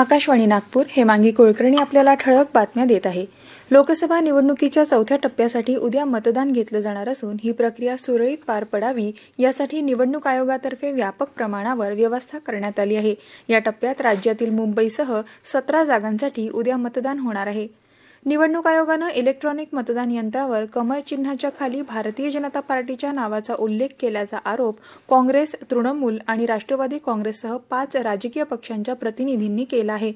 आकाशवाणी नागपूर हेमांगी कुळकर्णी आपल्याला ठळक बातम्या देत आहे लोकसभा निवडणुकीच्या चौथ्या टप्प्यासाठी उद्या मतदान घेतलं जाणार असून ही प्रक्रिया सुरळीत पार पडावी यासाठी निवडणूक आयोगातर्फे व्यापक प्रमाणावर व्यवस्था करण्यात आली आहे या टप्प्यात राज्यातील मुंबईसह सतरा जागांसाठी उद्या मतदान होणार आहे निवडणूक आयोगानं इलेक्ट्रॉनिक मतदान यंत्रावर कमळ चिन्हाच्या खाली भारतीय जनता पार्टीच्या नावाचा उल्लेख केल्याचा आरोप काँग्रेस तृणमूल आणि राष्ट्रवादी काँग्रेससह पाच राजकीय पक्षांच्या प्रतिनिधींनी केला आहे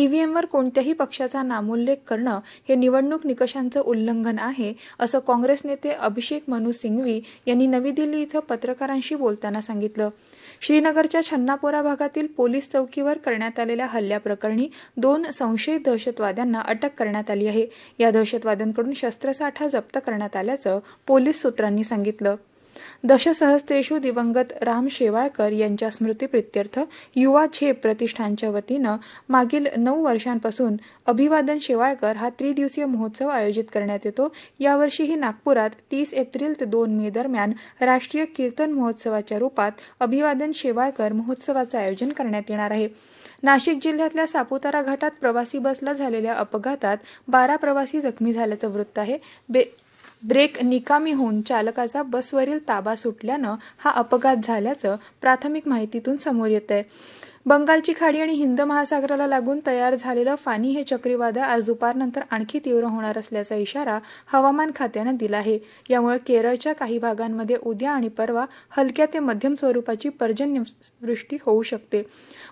ईव्हीएमवर कोणत्याही पक्षाचा नामोल्लेख करणं हे निवडणूक निकषांचं उल्लंघन आहे असं काँग्रेस नेते अभिषेक मनु सिंघवी यांनी नवी दिल्ली इथं पत्रकारांशी बोलताना सांगितलं श्रीनगरच्या छन्नापोरा भागातील पोलीस चौकीवर करण्यात आलेल्या हल्ल्याप्रकरणी दोन संशयित दहशतवाद्यांना अटक करण्यात आली झाली आहे या दहशतवाद्यांकडून शस्त्रसाठा जप्त करण्यात आल्याचं पोलीस सूत्रांनी सांगितलं दशसहस्त्रेषु दिवंगत राम शेवाळकर यांच्या स्मृतीप्रित्यर्थ युवा झेप प्रतिष्ठानच्या वतीनं मागील नऊ वर्षांपासून अभिवादन शेवाळकर हा त्रिदिवसीय महोत्सव आयोजित करण्यात येतो यावर्षीही नागपुरात तीस एप्रिल ते दोन मे दरम्यान राष्ट्रीय कीर्तन महोत्सवाच्या रुपात अभिवादन शेवाळकर महोत्सवाचं आयोजन करण्यात येणार आहे नाशिक जिल्ह्यातल्या सापुतारा घाटात प्रवासी बसला झालेल्या अपघातात बारा प्रवासी जखमी झाल्याचं वृत्त आहे ब्रेक निकामी होऊन चालकाचा बसवरील ताबा सुटल्यानं हा अपघात झाल्याचं प्राथमिक माहितीतून समोर येत आहे बंगालची खाडी आणि हिंद महासागराला लागून तयार झालेलं फानी हे चक्रीवादळ आज दुपारनंतर आणखी तीव्र होणार असल्याचा इशारा हवामान खात्यानं दिला आहे यामुळे केरळच्या काही भागांमध्ये उद्या आणि परवा हलक्या ते मध्यम स्वरूपाची पर्जन्यवृष्टी होऊ शकते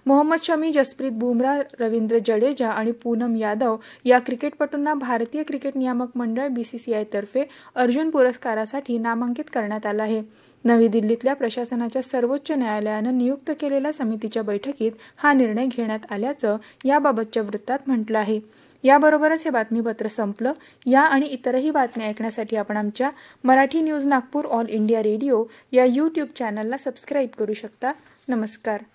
मोहम्मद शमी जसप्रीत बुमराह रवींद्र जडेजा आणि पूनम यादव या क्रिकेटपटूंना भारतीय क्रिकेट नियामक मंडळ बीसीसीआयतर्फे अर्जुन पुरस्कारासाठी नामांकित करण्यात आलं आहे नवी दिल्लीतल्या प्रशासनाच्या सर्वोच्च न्यायालयानं नियुक्त केलेल्या समितीच्या बैठकीत हा निर्णय घेण्यात आल्याचं याबाबतच्या वृत्तात म्हटलं आहे याबरोबरच हे बातमीपत्र संपलं या आणि इतरही बातम्या ऐकण्यासाठी आपण आमच्या Marathi news Nagpur all India radio या यूट्यूब चॅनलला सबस्क्राईब करू शकता नमस्कार